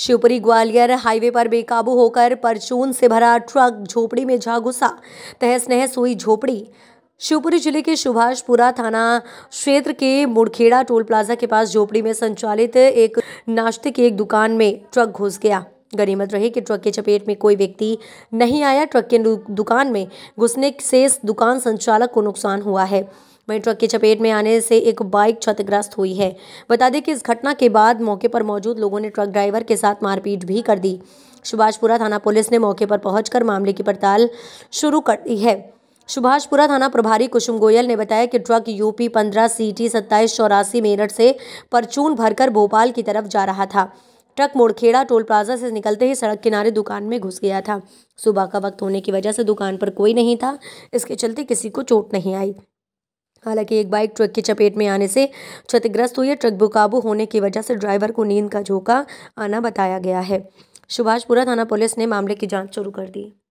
Shivpuri Gwalior highway पर बेकाबू होकर परचून से भरा ट्रक झोपड़ी में जा घुसा तहस नहस हुई झोपड़ी शिवपुरी जिले के सुभाषपुरा थाना क्षेत्र के मुड़खेड़ा टोल प्लाजा के पास झोपड़ी में संचालित एक नाश्ते की एक दुकान में ट्रक घुस गया गनीमत रहे कि ट्रक के चपेट में कोई व्यक्ति नहीं आया ट्रक के दुकान में घुसने से दुकान संचालक को नुकसान हुआ है वहीं ट्रक की चपेट में आने से एक बाइक क्षतिग्रस्त हुई है बता दें कि इस घटना के बाद मौके पर मौजूद लोगों ने ट्रक ड्राइवर के साथ मारपीट भी कर दी सुभाषपुरा थाना पुलिस ने मौके पर पहुंचकर मामले की पड़ताल शुरू कर दी है सुभाषपुरा थाना प्रभारी कुसुम गोयल ने बताया कि ट्रक यूपी पंद्रह सी टी सत्ताईस चौरासी मेरठ से परचून भरकर भोपाल की तरफ जा रहा था ट्रक मोड़खेड़ा टोल प्लाजा से निकलते ही सड़क किनारे दुकान में घुस गया था सुबह का वक्त होने की वजह से दुकान पर कोई नहीं था इसके चलते किसी को चोट नहीं आई हालांकि एक बाइक ट्रक की चपेट में आने से क्षतिग्रस्त हुई है ट्रक बेकाबू होने की वजह से ड्राइवर को नींद का झोंका आना बताया गया है सुभाषपुरा थाना पुलिस ने मामले की जांच शुरू कर दी